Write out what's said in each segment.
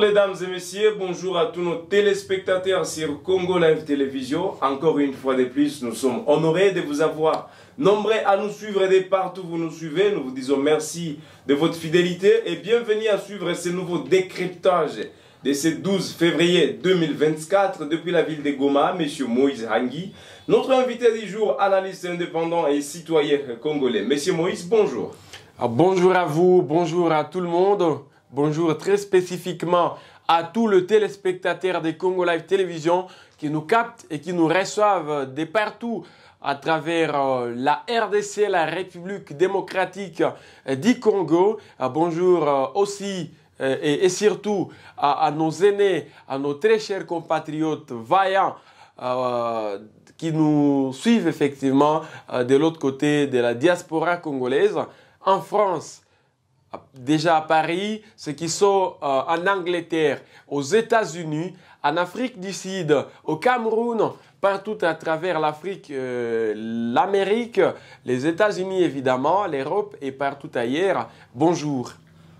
Les dames et messieurs, bonjour à tous nos téléspectateurs sur Congo Live Télévision. Encore une fois de plus, nous sommes honorés de vous avoir nombreux à nous suivre des partout où vous nous suivez. Nous vous disons merci de votre fidélité et bienvenue à suivre ce nouveau décryptage de ce 12 février 2024 depuis la ville de Goma, monsieur Moïse Hangi, notre invité du jour, analyste indépendant et citoyen congolais. Monsieur Moïse, bonjour. Ah, bonjour à vous, bonjour à tout le monde bonjour très spécifiquement à tout le téléspectateur des Congo Live Télévision qui nous capte et qui nous reçoivent de partout à travers euh, la RDC, la République démocratique euh, du Congo. Euh, bonjour aussi et surtout à nos aînés, à nos très chers compatriotes vaillants qui nous suivent effectivement de l'autre côté de la diaspora congolaise, en France, déjà à Paris, ceux qui sont euh, en Angleterre, aux États-Unis, en Afrique du Sud, au Cameroun, partout à travers l'Afrique, euh, l'Amérique, les États-Unis évidemment, l'Europe et partout ailleurs. Bonjour.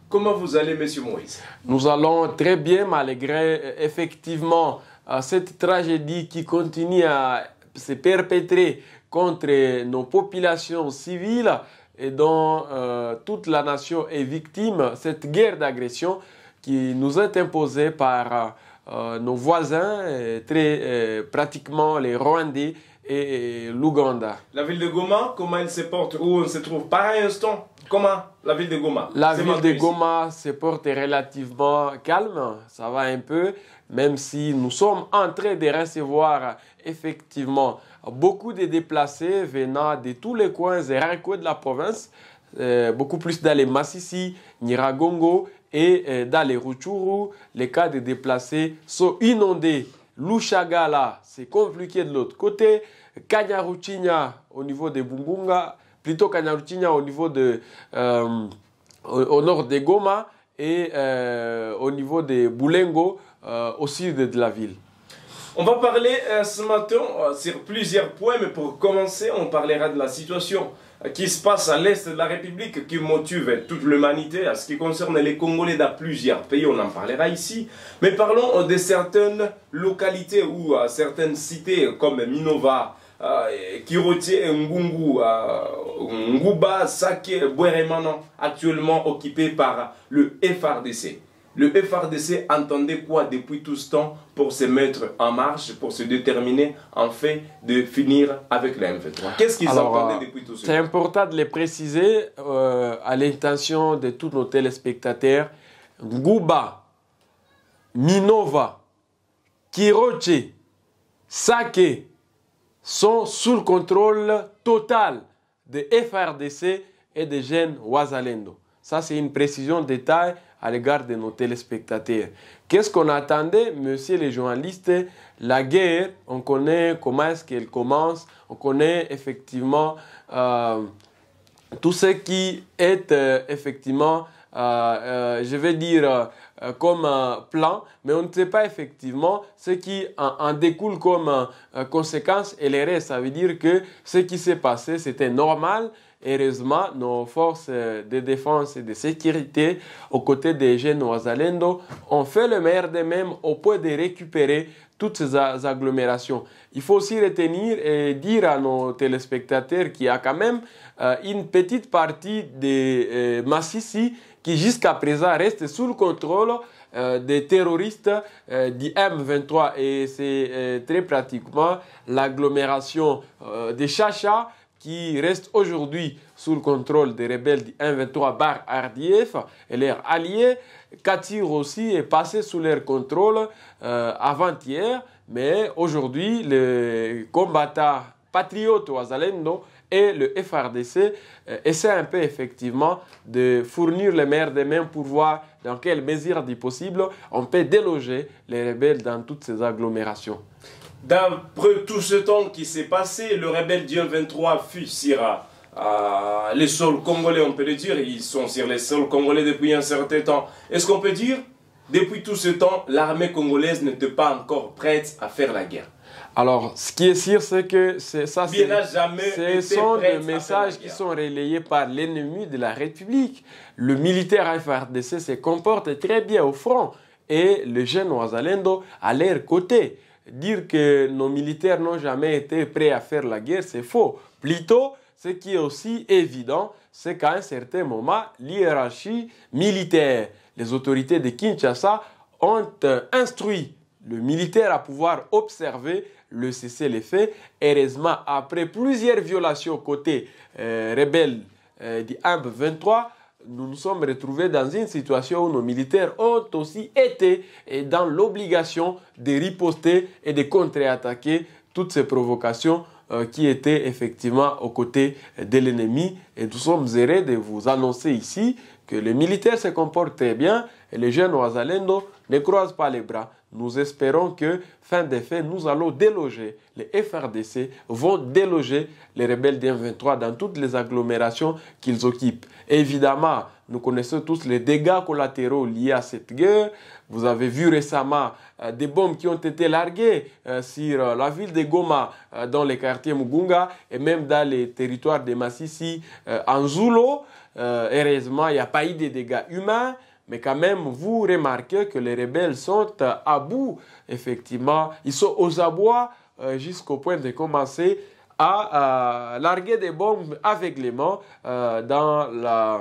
Comment vous allez, Monsieur Moïse Nous allons très bien malgré euh, effectivement cette tragédie qui continue à se perpétrer contre nos populations civiles et dont euh, toute la nation est victime, cette guerre d'agression qui nous est imposée par euh, euh, nos voisins, très pratiquement les Rwandais et l'Ouganda. La ville de Goma, comment elle se porte Où on se trouve un instant Comment la ville de Goma La ville de Goma se porte relativement calme, ça va un peu, même si nous sommes en train de recevoir effectivement beaucoup de déplacés venant de tous les coins et recoins de la province, euh, beaucoup plus dans les Massissi, Niragongo et euh, dans les Ruchuru. Les cas de déplacés sont inondés. là, c'est compliqué de l'autre côté. Kanyaruchinya au niveau de Bumbunga, plutôt Kanyaruchinya au niveau de... Euh, au, nord de Goma et au niveau de Boulengo, au sud de la ville. On va parler euh, ce matin euh, sur plusieurs points, mais pour commencer, on parlera de la situation euh, qui se passe à l'est de la République, qui motive toute l'humanité à ce qui concerne les Congolais dans plusieurs pays, on en parlera ici. Mais parlons de certaines localités ou certaines cités comme Minova, Kiroti, Kirotie, Ngungu, Nguba, Sake, actuellement occupées par le FRDC. Le FRDC entendait quoi depuis tout ce temps pour se mettre en marche, pour se déterminer en fait de finir avec la Mv3. Qu'est-ce qu'ils entendaient euh, depuis tout ce temps C'est important de les préciser euh, à l'intention de tous nos téléspectateurs. Guba, Minova, Kirochi, Sake sont sous le contrôle total de FRDC et de jeunes Ouazalendo. Ça, c'est une précision de détail à l'égard de nos téléspectateurs. Qu'est-ce qu'on attendait, monsieur les journalistes La guerre, on connaît comment est-ce qu'elle commence, on connaît effectivement euh, tout ce qui est euh, effectivement, euh, je vais dire, comme plan, mais on ne sait pas effectivement ce qui en, découle comme conséquence et les restes. Ça veut dire que ce qui s'est passé, c'était normal, Heureusement, nos forces de défense et de sécurité, aux côtés des jeunes Ouazalendo, ont fait le meilleur de même au point de récupérer toutes ces agglomérations. Il faut aussi retenir et dire à nos téléspectateurs qu'il y a quand même euh, une petite partie des euh, Massissi qui jusqu'à présent reste sous le contrôle euh, des terroristes du M23 et c'est très pratiquement l'agglomération de Chacha qui reste aujourd'hui sous le contrôle des rebelles du 1-23 Bar RDF et leurs alliés. Katir aussi est passé sous leur contrôle euh, avant-hier, mais aujourd'hui, les combattants patriotes azalendo et le FRDC euh, essaie un peu effectivement de fournir les maires des mains pour voir dans quelle mesure du possible on peut déloger les rebelles dans toutes ces agglomérations. D'après tout ce temps qui s'est passé, le rebelle Dieu 23 fut sur euh, les sols congolais, on peut le dire, ils sont sur les sols congolais depuis un certain temps. Est-ce qu'on peut dire, depuis tout ce temps, l'armée congolaise n'était pas encore prête à faire la guerre alors, ce qui est sûr, c'est que ça, c'est, ce sont des messages qui sont relayés par l'ennemi de la République. Le militaire FRDC se comporte très bien au front et le jeune Oisalendo à leur côté. Dire que nos militaires n'ont jamais été prêts à faire la guerre, c'est faux. Plutôt, ce qui est aussi évident, c'est qu'à un certain moment, l'hierarchie militaire, les autorités de Kinshasa ont instruit le militaire à pouvoir observer le cessez-le-feu. Heureusement, après plusieurs violations côté rebelles' euh, rebelle euh, du 23, nous nous sommes retrouvés dans une situation où nos militaires ont aussi été dans l'obligation de riposter et de contre-attaquer toutes ces provocations euh, qui étaient effectivement aux côtés de l'ennemi. Et nous sommes heureux de vous annoncer ici que les militaires se comportent très bien et les jeunes Oasalendo ne croisent pas les bras. Nous espérons que, fin des faits, nous allons déloger, les FRDC vont déloger les rebelles des 23 dans toutes les agglomérations qu'ils occupent. Évidemment, nous connaissons tous les dégâts collatéraux liés à cette guerre. Vous avez vu récemment euh, des bombes qui ont été larguées euh, sur euh, la ville de Goma, dans les quartiers Mugunga et même dans les territoires de Massissi, en Zulo. heureusement, il n'y a pas eu de dégâts humains. Mais quand même, vous remarquez que les rebelles sont euh, à bout, effectivement. Ils sont aux abois euh, jusqu'au point de commencer à larguer des bombes avec les mains euh, dans la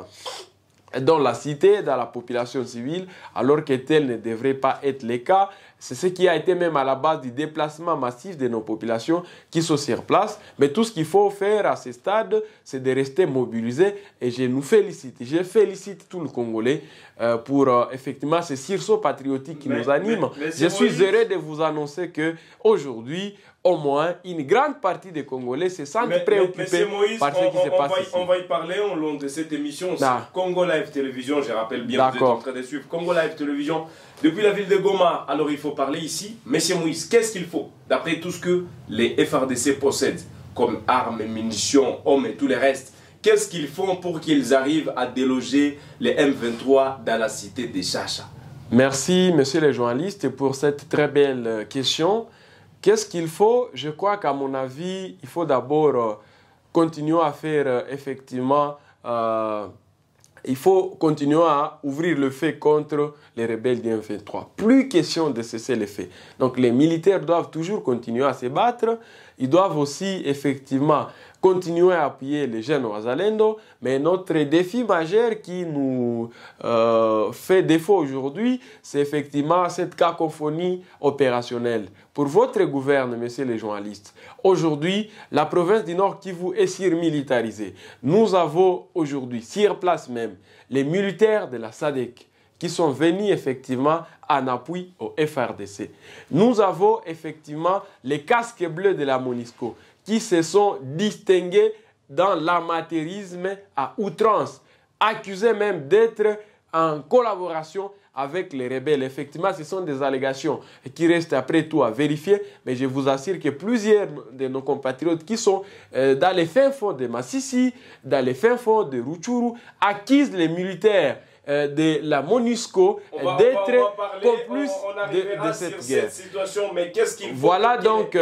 dans la cité, dans la population civile, alors que tel ne devrait pas être le cas. C'est ce qui a été même à la base du déplacement massif de nos populations qui se surplacent. Mais tout ce qu'il faut faire à ce stade, c'est de rester mobilisé. Et je nous félicite, je félicite tout le Congolais euh, pour euh, effectivement ce circeau patriotique qui nous anime. je suis heureux de vous annoncer que aujourd'hui, au moins une grande partie des Congolais se sentent préoccupés par ce on, qui se passe va, ici. On va y parler au long de cette émission C'est Congo Live Télévision, je rappelle bien, vous êtes en train de suivre Congo Live Télévision depuis la ville de Goma. Alors il faut parler ici, Monsieur Moïse, qu'est-ce qu'il faut d'après tout ce que les FRDC possèdent comme armes, munitions, hommes et tout le reste Qu'est-ce qu'ils font pour qu'ils arrivent à déloger les M23 dans la cité des Chacha Merci, monsieur le journaliste, pour cette très belle euh, question. Qu'est-ce qu'il faut Je crois qu'à mon avis, il faut d'abord euh, continuer à faire euh, effectivement... Euh, il faut continuer à ouvrir le fait contre les rebelles du 23 Plus question de cesser le fait. Donc les militaires doivent toujours continuer à se battre. Ils doivent aussi effectivement continuer à appuyer les jeunes Oazalendo, mais notre défi majeur qui nous euh, fait défaut aujourd'hui, c'est effectivement cette cacophonie opérationnelle. Pour votre gouvernement, messieurs les journalistes, aujourd'hui, la province du Nord qui vous est surmilitarisée. Nous avons aujourd'hui, sur place même, les militaires de la SADEC qui sont venus effectivement en appui au FRDC. Nous avons effectivement les casques bleus de la MONISCO qui se sont distingués dans l'amatérisme à outrance, accusés même d'être en collaboration avec les rebelles. Effectivement, ce sont des allégations qui restent après tout à vérifier, mais je vous assure que plusieurs de nos compatriotes qui sont euh, dans les fins fonds de Massissi, dans les fins fonds de Ruchuru, accusent les militaires euh, de la MONUSCO d'être complice de, euh, de cette guerre. voilà donc,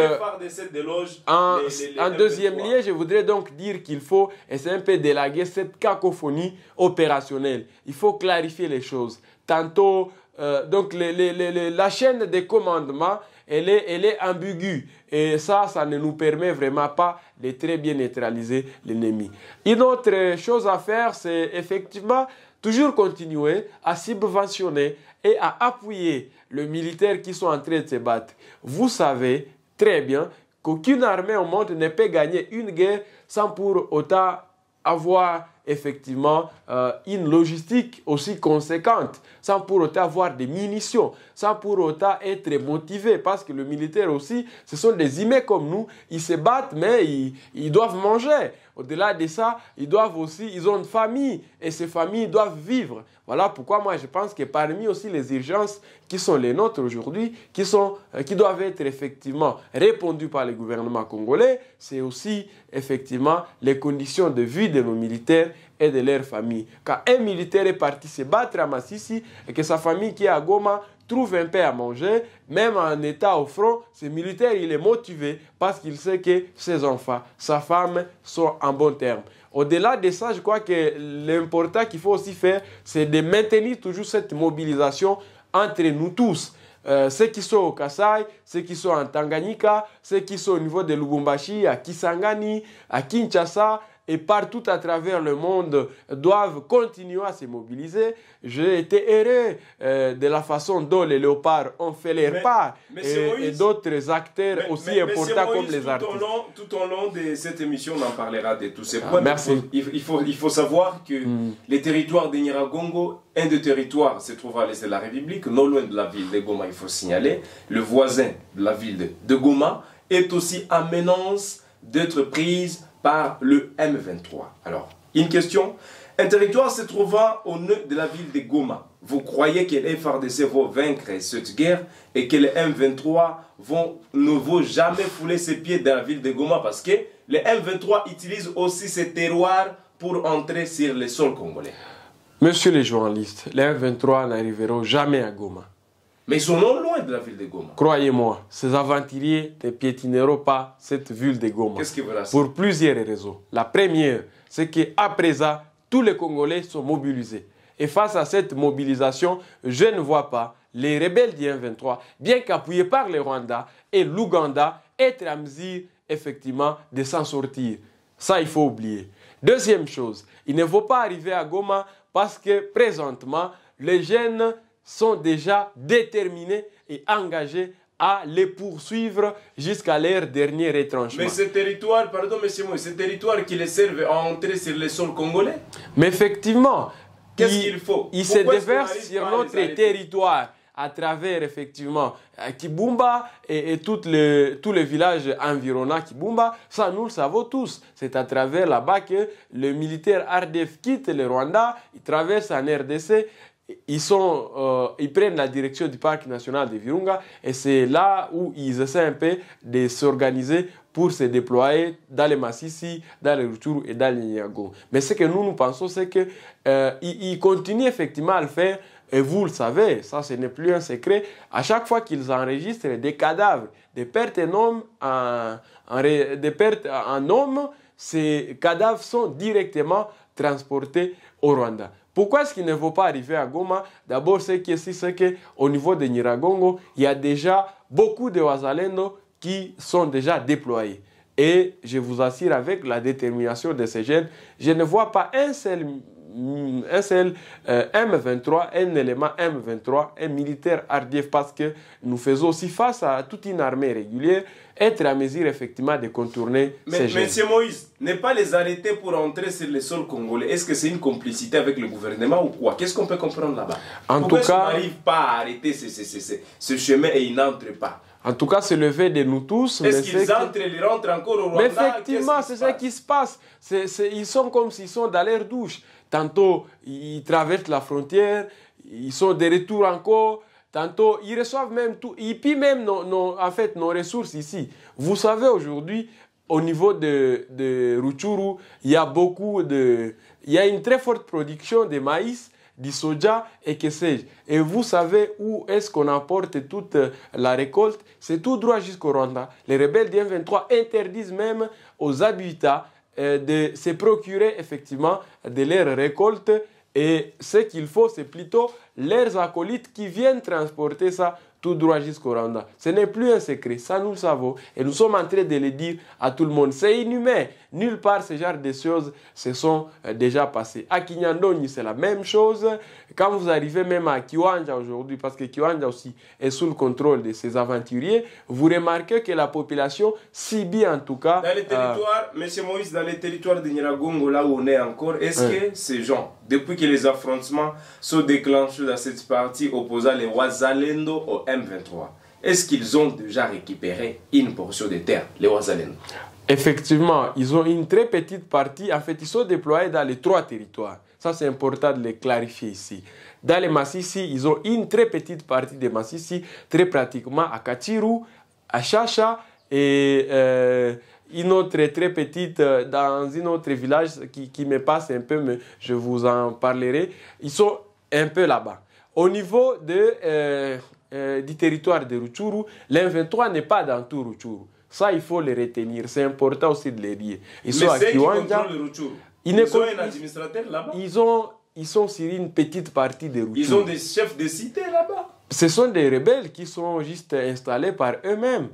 en, deuxième lieu, je voudrais donc dire qu'il faut c'est un peu d'élaguer cette cacophonie opérationnelle. Il faut clarifier les choses. Tantôt, euh, donc la chaîne des commandements, elle est, elle est ambiguë. Et ça, ça ne nous permet vraiment pas de très bien neutraliser l'ennemi. Une autre chose à faire, c'est effectivement toujours continuer à subventionner et à appuyer les militaires qui sont en train de se battre. Vous savez très bien qu'aucune armée au monde ne peut gagner une guerre sans pour autant avoir effectivement euh, une logistique aussi conséquente, sans pour autant avoir des munitions, sans pour autant être motivé, parce que le militaire aussi, ce sont des humains comme nous, ils se battent, mais ils doivent manger. Au-delà de ça, ils doivent aussi, ils ont une famille et ces familles doivent vivre. Voilà pourquoi moi je pense que parmi aussi les urgences qui sont les nôtres aujourd'hui, qui, sont, euh, qui doivent être effectivement répondues par le gouvernement congolais, c'est aussi effectivement les conditions de vie de nos militaires et de leurs familles. Quand un militaire est parti se battre à Massissi et que sa famille qui est à Goma trouve un père à manger, même en état au front, ce militaire, il est motivé parce qu'il sait que ses enfants, sa femme sont en bon terme. Au-delà de ça, je crois que l'important qu'il faut aussi faire, c'est de maintenir toujours cette mobilisation entre nous tous. Euh, ceux qui sont au Kasai, ceux qui sont en Tanganyika, ceux qui sont au niveau de Lubumbashi, à Kisangani, à Kinshasa, et partout à travers le monde doivent continuer à se mobiliser. J'ai été erré euh, de la façon dont les léopards ont fait leur part et, d'autres acteurs aussi importants comme les tout artistes. long, tout au long de cette émission, on en parlera de tous ces ah, points. merci. Il faut, il faut, savoir que hmm. les territoires de Niragongo, un des territoires se trouve à l'est de la République, non loin de la ville de Goma, il faut signaler. Le voisin de la ville de Goma est aussi à menace d'être prise le M23. Alors, une question un territoire se trouvant au nœud de la ville de Goma. Vous croyez que les FRDC vont vaincre cette guerre et que les M23 vont, ne vont jamais fouler ses pieds dans la ville de Goma parce que les M23 utilisent aussi ces terroirs pour entrer sur le sol congolais. Monsieur les journalistes, les M23 n'arriveront jamais à Goma. Mais ils sont loin de la ville de Goma. Croyez-moi, ces aventuriers ne piétineront pas cette ville de Goma. Pour plusieurs raisons. La première, c'est qu'à présent, tous les Congolais sont mobilisés. Et face à cette mobilisation, je ne vois pas les rebelles du 23 bien qu'appuyés par le Rwanda et l'Ouganda, être à mesure effectivement de s'en sortir. Ça, il faut oublier. Deuxième chose, il ne faut pas arriver à Goma parce que présentement, les jeunes sont déjà déterminés et engagés à les poursuivre jusqu'à leur dernier retranchement. Mais ces territoires, pardon monsieur Moïse, ces territoires qui les servent à entrer sur le sol congolais Mais effectivement, qu'est-ce qu'il faut Ils se déversent sur notre territoire à travers effectivement euh, Kibumba et, tous les villages environnants Kibumba. Ça, nous le savons tous. C'est à travers là-bas que le militaire RDF quitte le Rwanda, il traverse en RDC ils, sont, euh, ils prennent la direction du parc national de Virunga et c'est là où ils essaient un peu de s'organiser pour se déployer dans les Massissi, dans les Ruturu et dans les Niago. Mais ce que nous, nous pensons, c'est qu'ils euh, continuent effectivement à le faire et vous le savez, ça ce n'est plus un secret, à chaque fois qu'ils enregistrent des cadavres, des pertes des pertes en hommes, ces cadavres sont directement transportés au Rwanda. Pourquoi est-ce qu'il ne faut pas arriver à Goma D'abord, c'est que si c'est qu'au niveau de Niragongo, il y a déjà beaucoup de Wazalendo qui sont déjà déployés. Et je vous assure, avec la détermination de ces jeunes, je ne vois pas un seul un seul M23, un élément M23, un militaire Ardiev, parce que nous faisons aussi face à toute une armée régulière, être à mesure effectivement de contourner mais, ces gens. Monsieur Moïse, ne pas les arrêter pour entrer sur le sol congolais, est-ce que c'est une complicité avec le gouvernement ou quoi Qu'est-ce qu'on peut comprendre là-bas En tout cas, on n'arrive pas à arrêter ce, chemin et ils n'entrent pas. En tout cas, c'est le fait de nous tous. Est-ce qu'ils entrent, ils rentrent encore au Rwanda Mais effectivement, c'est ça qui se passe. ils sont comme s'ils sont dans leur douche. Tantôt, ils traversent la frontière, ils sont de retour encore. Tantôt, ils reçoivent même tout. Ils pillent même nos, en fait, nos ressources ici. Vous savez, aujourd'hui, au niveau de, de Ruchuru, il y a beaucoup de... Il y a une très forte production de maïs du soja et que sais-je. Et vous savez où est-ce qu'on apporte toute euh, la récolte C'est tout droit jusqu'au Rwanda. Les rebelles du M23 interdisent même aux habitants euh, de se procurer effectivement de leur récolte. Et ce qu'il faut, c'est plutôt leurs acolytes qui viennent transporter ça tout droit jusqu'au Rwanda. Ce n'est plus un secret, ça nous le savons et nous sommes en train de le dire à tout le monde. C'est inhumain, nulle part ce genre de choses se sont euh, déjà passées. À Kinyandoni, c'est la même chose. Quand vous arrivez même à Kiwanja aujourd'hui, parce que Kiwanja aussi est sous le contrôle de ces aventuriers, vous remarquez que la population subit en tout cas... Dans les euh, territoires, Monsieur Moïse, dans les territoires de Nyiragongo, là où on est encore, est-ce que ces gens, depuis que les affrontements se déclenchent dans cette partie opposant les rois Zalendo au M23. Est-ce qu'ils ont déjà récupéré une portion de terre, les rois Zalendo Effectivement, ils ont une très petite partie. En fait, ils sont déployés dans les trois territoires. Ça, c'est important de le clarifier ici. Dans les Massissi, ils ont une très petite partie des Massissi, très pratiquement à Kachiru, à Chacha et euh, une autre très petite euh, dans un autre village qui, qui me passe un peu, mais je vous en parlerai. Ils sont un peu là-bas. Au niveau de, euh, euh, du territoire de Ruchuru, l'inventoire n'est pas dans tout Ruchuru. Ça, il faut le retenir. C'est important aussi de le dire. Ils Mais sont à Kiwanja. Ils, ils, sont un administrateur là-bas. Ils, ils sont sur une petite partie de Ruchuru. Ils ont des chefs de cité là-bas. Ce sont des rebelles qui sont juste installés par eux-mêmes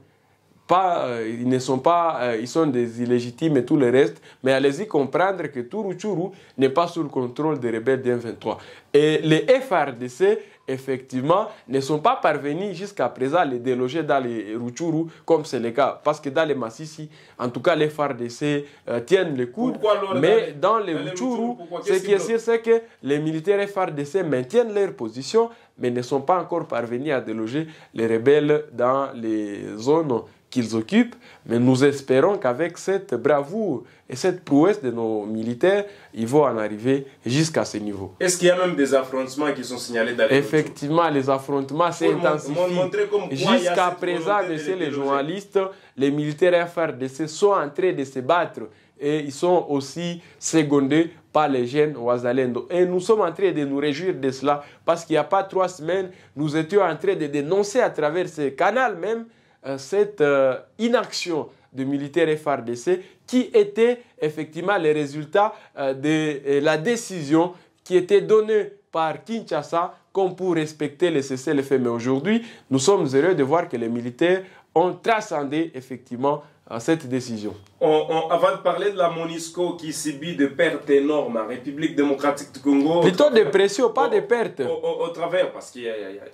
pas, euh, ils ne sont pas, euh, ils sont des illégitimes et tout le reste, mais allez-y comprendre que Turuchuru n'est pas sous le contrôle des rebelles du 23 Et les FRDC, effectivement, ne sont pas parvenus jusqu'à présent à les déloger dans les Ruchuru, comme c'est le cas. Parce que dans les Massissi, en tout cas, les FARDC euh, tiennent le coup. Mais dans les, les ce qui est sûr, c'est que les militaires FARDC maintiennent leur position, mais ne sont pas encore parvenus à déloger les rebelles dans les zones qu'ils occupent, mais nous espérons qu'avec cette bravoure et cette prouesse de nos militaires, ils vont en arriver jusqu'à ce niveau. Est-ce qu'il y a même des affrontements qui sont signalés dans les Effectivement, les affrontements s'intensifient. Jusqu'à présent, messieurs les journalistes, les militaires FRDC sont en train de se battre et ils sont aussi secondés par les jeunes Ouazalendo. Et nous sommes en train de nous réjouir de cela parce qu'il n'y a pas trois semaines, nous étions en train de dénoncer à travers ce canal même euh, cette euh, inaction de militaires FRDC qui était effectivement le résultat euh, de la décision qui était donnée par Kinshasa comme pour respecter les cessez-le-feu. Mais aujourd'hui, nous sommes heureux de voir que les militaires ont transcendé effectivement à cette décision. On, avant de parler de la Monisco qui subit des pertes énormes en République démocratique du Congo... Plutôt des pressions, pas des pertes. Au, travers, parce qu'il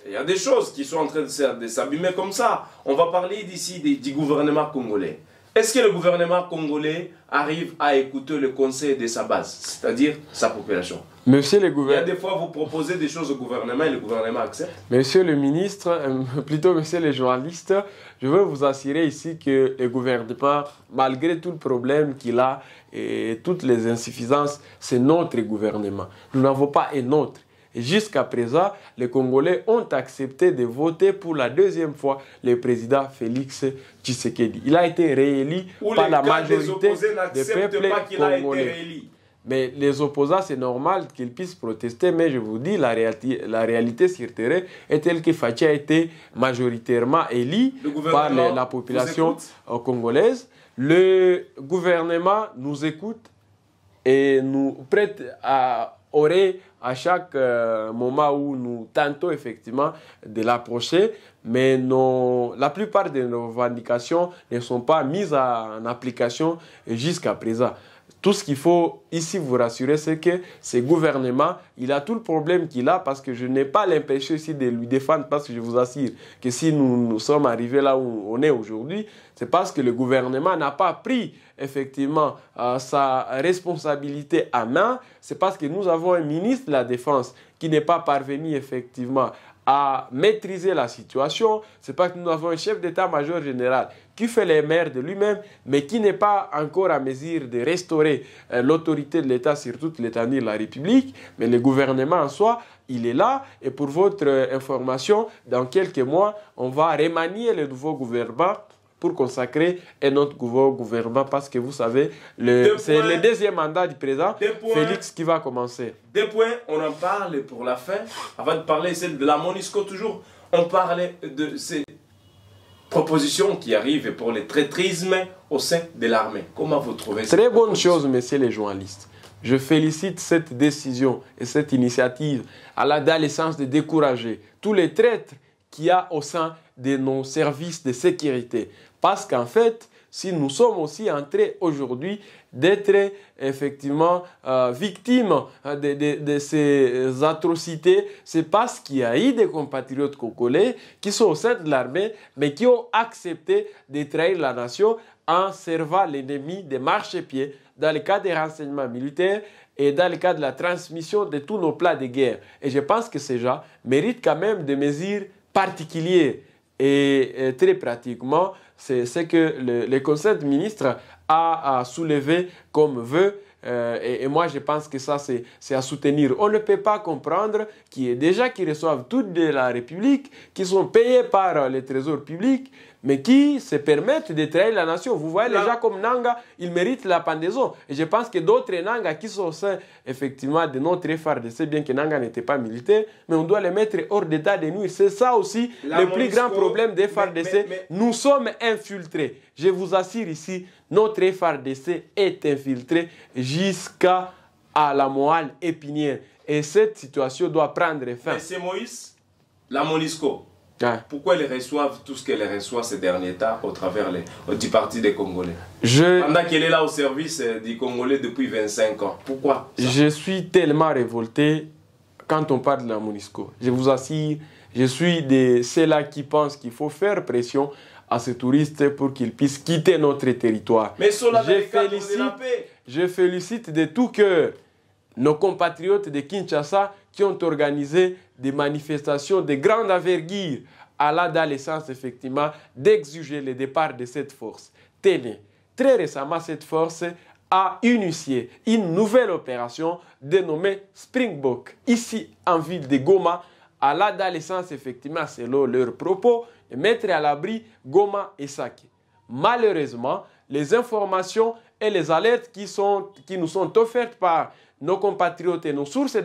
y, a des choses qui sont en train de s'abîmer comme ça. On va parler d'ici du gouvernement congolais. Est-ce que le gouvernement congolais arrive à écouter le conseil de sa base, c'est-à-dire sa population Monsieur le gouvernement. Il y a des fois, vous proposez des choses au gouvernement et le gouvernement accepte. Monsieur le ministre, euh, plutôt monsieur le journaliste, je veux vous assurer ici que le gouvernement, malgré tout le problème qu'il a et toutes les insuffisances, c'est notre gouvernement. Nous n'avons pas un autre. Jusqu'à présent, les Congolais ont accepté de voter pour la deuxième fois le président Félix Tshisekedi. Il a été réélu par la majorité des, peuples congolais. mais les opposants, c'est normal qu'ils puissent protester, mais je vous dis, la, réalité, la réalité sur terre est telle que Fatih a été majoritairement élu par la population euh, congolaise. Le gouvernement nous écoute et nous prête à aurait à chaque euh, moment où nous tentons effectivement de l'approcher, mais la plupart de nos revendications ne sont pas mises en application jusqu'à présent. Tout ce qu'il faut ici vous rassurer, c'est que ce gouvernement, il a tout le problème qu'il a parce que je n'ai pas l'empêché ici de lui défendre parce que je vous assure que si nous, nous sommes arrivés là où on est aujourd'hui, c'est parce que le gouvernement n'a pas pris effectivement euh, sa responsabilité à main. C'est parce que nous avons un ministre de la Défense qui n'est pas parvenu effectivement à maîtriser la situation, c'est parce que nous avons un chef d'état-major général qui fait les maires de lui-même, mais qui n'est pas encore à mesure de restaurer euh, l'autorité de l'État sur toute l'étendue de la République. Mais le gouvernement en soi, il est là. Et pour votre euh, information, dans quelques mois, on va remanier le nouveau gouvernement pour consacrer un autre gouvernement parce que vous savez, c'est le deuxième mandat du président Félix qui va commencer. Des points, on en parle pour la fin. Avant de parler de la MONUSCO, toujours, on parlait de ces propositions qui arrivent pour les traîtrismes au sein de l'armée. Comment vous trouvez ça Très bonne chose, messieurs les journalistes. Je félicite cette décision et cette initiative à la dans de décourager tous les traîtres qu'il y a au sein de nos services de sécurité. Parce qu'en fait, si nous sommes aussi entrés aujourd'hui d'être effectivement euh, victimes hein, de, ces atrocités, c'est parce qu'il y a eu des compatriotes congolais qui sont au sein de l'armée, mais qui ont accepté de trahir la nation en servant l'ennemi des marchepieds dans le cas des renseignements militaires et dans le cas de la transmission de tous nos plats de guerre. Et je pense que ces gens méritent quand même des mesures particulières et très pratiquement, c'est ce que le, Conseil de ministres a, soulevé comme vœu. Euh, et, moi, je pense que ça, c'est à soutenir. On ne peut pas comprendre qu'il y ait déjà qui reçoivent toutes de la République, qui sont payés par les trésors publics, mais qui se permettent de trahir la nation. Vous voyez, les gens comme Nanga, ils méritent la pendaison. Et je pense que d'autres Nanga qui sont au sein, effectivement, de notre FRDC, bien que Nanga n'était pas militaire, mais on doit les mettre hors d'état de nuit. C'est ça aussi le plus grand problème des FRDC. Nous sommes infiltrés. Je vous assure ici, notre FRDC est infiltré jusqu'à la moelle épinière. Et cette situation doit prendre fin. Mais c'est Moïse, la Monisco. Pourquoi elle reçoit tout ce qu'elle reçoit ces derniers temps au travers les, du Parti des Congolais je... Pendant qu'elle est là au service euh, des Congolais depuis 25 ans. Pourquoi Je suis tellement révolté quand on parle de la Monisco. Je vous assure, je suis de ceux-là qui pensent qu'il faut faire pression à ces touristes pour qu'ils puissent quitter notre territoire. Mais cela je félicite, je félicite de tout cœur nos compatriotes de Kinshasa qui ont organisé des manifestations de grande envergure à l'adolescence, effectivement d'exiger le départ de cette force. Tenez, très récemment cette force a initié une nouvelle opération dénommée Springbok, ici en ville de Goma, à l'adolescence effectivement selon leurs propos, de mettre à l'abri Goma et Saki. Malheureusement, les informations et les alertes qui, sont, qui nous sont offertes par nos compatriotes et nos sources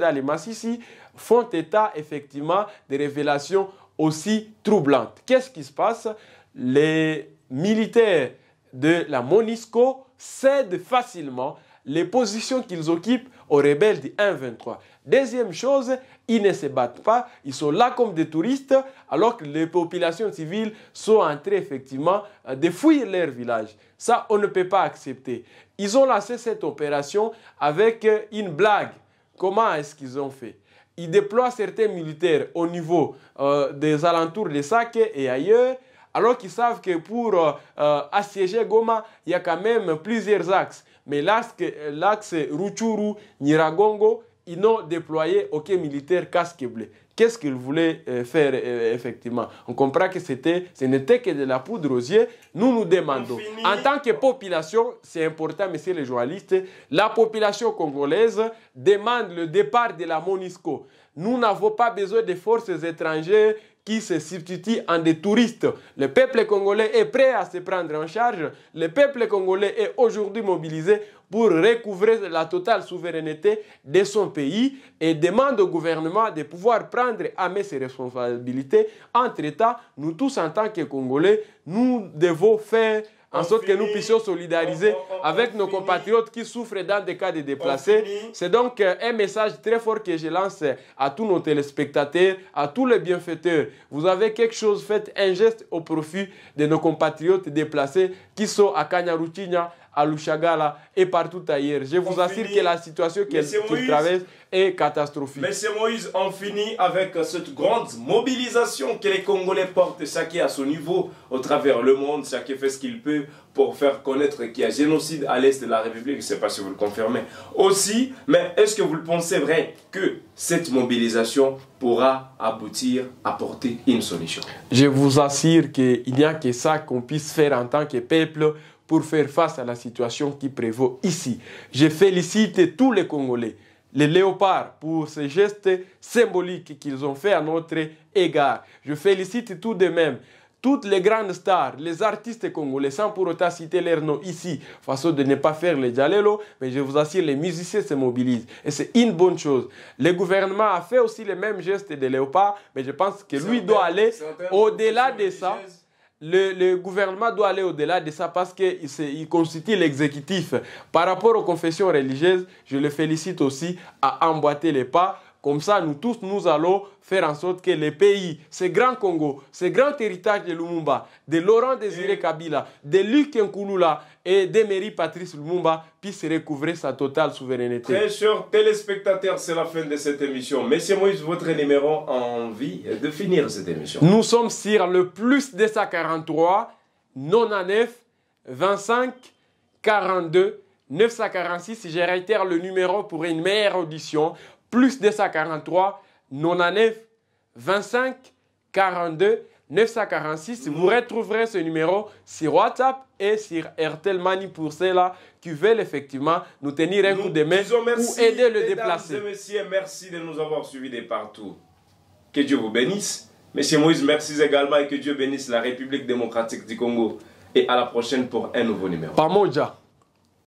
ici font état effectivement des révélations aussi troublantes. Qu'est-ce qui se passe Les militaires de la MONISCO cèdent facilement les positions qu'ils occupent aux rebelles du 1-23. Deuxième chose, ils ne se battent pas, ils sont là comme des touristes, alors que les populations civiles sont en train effectivement euh, de fuir leur village. Ça, on ne peut pas accepter. Ils ont lancé cette opération avec euh, une blague. Comment est-ce qu'ils ont fait Ils déploient certains militaires au niveau euh, des alentours de Sake et ailleurs, alors qu'ils savent que pour assiéger Goma, il y a quand même plusieurs axes. Mais l'axe Ruchuru, Niragongo, ils n'ont déployé aucun militaire casque bleu. Qu'est-ce qu'ils voulaient euh, faire euh, effectivement On comprend que c'était, ce n'était que de la poudre aux yeux. Nous nous demandons, en tant que population, c'est important, messieurs les journalistes, la population congolaise demande le départ de la Monisco. Nous n'avons pas besoin de forces étrangères qui se substitue en des touristes. Le peuple congolais est prêt à se prendre en charge. Le peuple congolais est aujourd'hui mobilisé pour recouvrer la totale souveraineté de son pays et demande au gouvernement de pouvoir prendre à main ses responsabilités. Entre États, nous tous en tant que Congolais, nous devons faire en sorte que nous puissions solidariser avec nos compatriotes qui souffrent dans des cas de déplacés. C'est donc euh, un message très fort que je lance à tous nos téléspectateurs, à tous les bienfaiteurs. Vous avez quelque chose, faites un geste au profit de nos compatriotes déplacés qui sont à Kanyaruchinya, à Lushagala et partout ailleurs. Je vous assure que la situation qu'elle traverse est catastrophique. Monsieur Moïse, on finit avec euh, cette grande mobilisation que les Congolais portent, chacun à son niveau, au travers le monde, chacun fait ce qu'il peut pour faire connaître qu'il y a génocide à l'est de la République. Je ne sais pas si vous le confirmez aussi, mais est-ce que vous le pensez vrai que cette mobilisation pourra aboutir à porter une solution Je vous assure qu'il n'y a que ça qu'on puisse faire en tant que peuple pour faire face à la situation qui prévaut ici. Je félicite tous les Congolais, les léopards, pour ce geste symbolique qu'ils ont fait à notre égard. Je félicite tout de même toutes les grandes stars, les artistes congolais, sans pour autant citer leur nom ici, façon de ne pas faire les djalelo, mais je vous assure, les musiciens se mobilisent. Et c'est une bonne chose. Le gouvernement a fait aussi les mêmes gestes des Léopards, mais je pense que lui doit aller au-delà de ça le, gouvernement doit aller au-delà de ça parce qu'il constitue l'exécutif. Par rapport aux confessions religieuses, je le félicite aussi à emboîter les pas. Comme ça, nous tous, nous allons faire en sorte que les pays, ce grand Congo, ce grand héritage de Lumumba, de Laurent Désiré mm. Kabila, de Luc Nkouloula et de d'Emery Patrice Lumumba puissent recouvrer sa totale souveraineté. Très chers téléspectateurs, c'est la fin de cette émission. Monsieur Moïse, votre numéro a envie de finir cette émission. Nous sommes sur le plus de 243 99 25 42 946. Je réitère le numéro pour une meilleure audition. Plus de 243 99 25 42 946. Vous mm-hmm. retrouverez ce numéro sur WhatsApp et sur RTL Mani pour ceux-là qui veulent effectivement nous tenir un coup de main pour aider le déplacer. Et messieurs, merci de nous avoir suivis de partout. Que Dieu vous bénisse. Monsieur Moïse, merci également et que Dieu bénisse la République démocratique du Congo. Et à la prochaine pour un nouveau numéro.